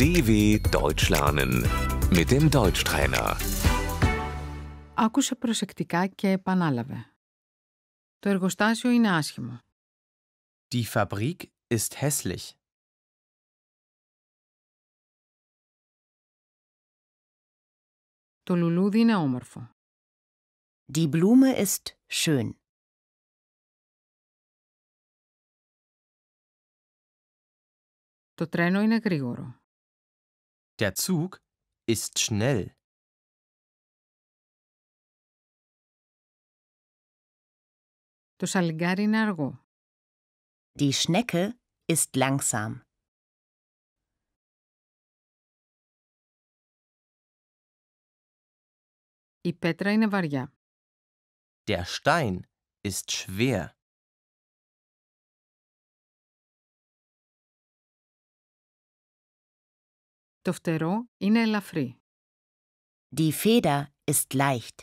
DW Deutsch lernen mit dem Deutschtrainer. Άκουσε προσεκτικά και επανάλαβε. Το εργοστάσιο είναι άσχημο. Die Fabrik ist hässlich. Το λουλούδι είναι όμορφο. Die Blume ist schön. Το τρένο είναι γρήγορο. Der Zug ist schnell. Το σαλιγκάρι είναι αργό. Die Schnecke ist langsam. Η πέτρα είναι βαριά. Der Stein ist schwer. Το φτερό είναι ελαφρύ. Die Feder ist leicht.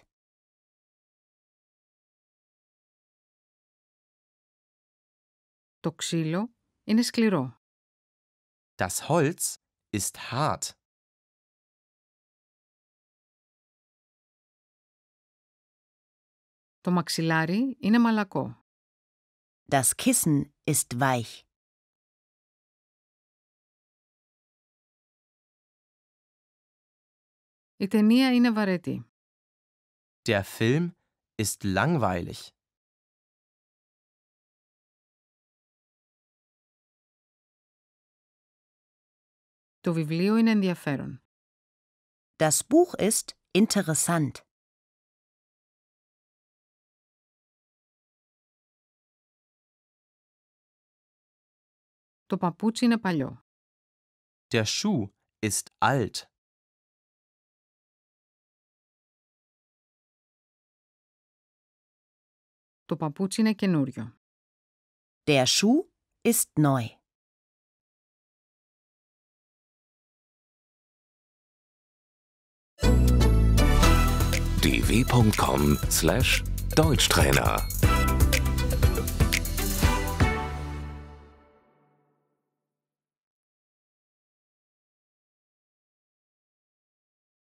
Το ξύλο είναι σκληρό. Das Holz ist hart. Το μαξιλάρι είναι μαλακό. Das Kissen ist weich. Η ταινία είναι βαρετή. Der Film ist langweilig. Το βιβλίο είναι ενδιαφέρον. Das Buch ist interessant. Το παπούτσι είναι παλιό. Der Schuh ist alt. Το παπούτσι είναι καινούριο. Der Schuh ist neu. dw.com/deutschtrainer